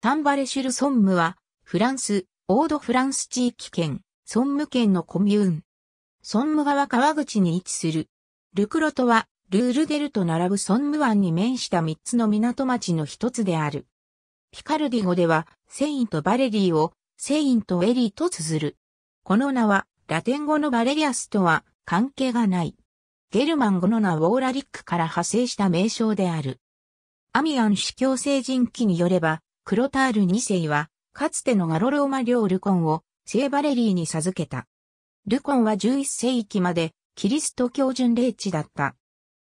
タンバレシュル・ソンムは、フランス、オード・フランス地域圏、ソンム県のコミューン。ソンム川川口に位置する。ルクロトは、ルールデルと並ぶソンム湾に面した3つの港町の一つである。ピカルディ語では、セインとバレリーを、セインとエリーと綴る。この名は、ラテン語のバレリアスとは関係がない。ゲルマン語の名ウォーラリックから派生した名称である。アミアン司教聖人記によれば、クロタール2世は、かつてのガロローマ領ルコンを聖バレリーに授けた。ルコンは11世紀までキリスト教巡礼地だった。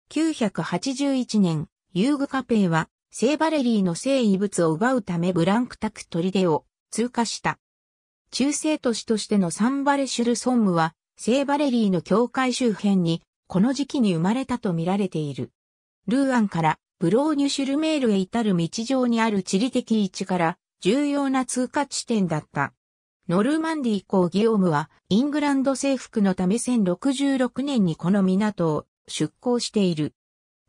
981年、ユーグカペイは聖バレリーの聖遺物を奪うためブランクタク砦を通過した。中世都市としてのサンバレシュルソンムは聖バレリーの教会周辺にこの時期に生まれたと見られている。ルーアンからブローニュシュルメールへ至る道上にある地理的位置から重要な通過地点だった。ノルマンディ以降ギオームはイングランド征服のため1066年にこの港を出港している。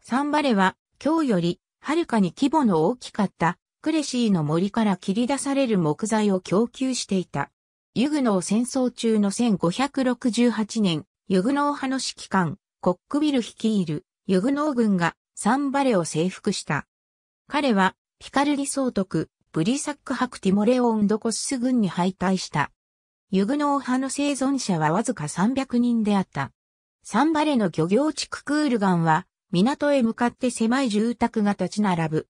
サンバレは今日よりはるかに規模の大きかったクレシーの森から切り出される木材を供給していた。ユグノー戦争中の1568年、ユグノー派の指揮官、コックビル率いるユグノー軍がサンバレを征服した。彼は、ピカルリ総督、ブリサックハクティモレオ・ンドコス軍に敗退した。ユグノー派の生存者はわずか300人であった。サンバレの漁業地区クールガンは、港へ向かって狭い住宅が立ち並ぶ。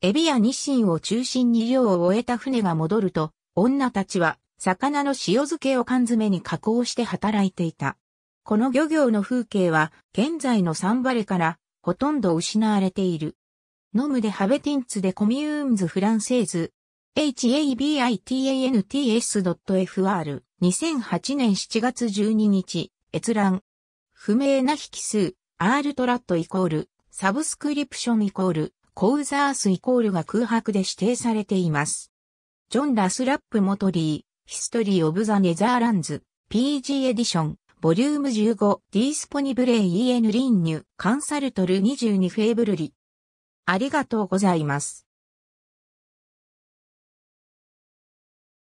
エビやニシンを中心に漁を終えた船が戻ると、女たちは魚の塩漬けを缶詰に加工して働いていた。この漁業の風景は現在のサンバレからほとんど失われている。ノムでハベティンツでコミューンズフランセーズ、habitants.fr 2008年7月12日、閲覧。不明な引数、r トラットイコール、サブスクリプションイコール、コウザースイコールが空白で指定されています。ジョン・ラスラップ・モトリー、ヒストリー・オブ・ザ・ネザーランズ、PG エディション、ボリューム15、ディスポニブレイエ n リンニュ、カンサルトル22フェーブルリ。ありがとうございます。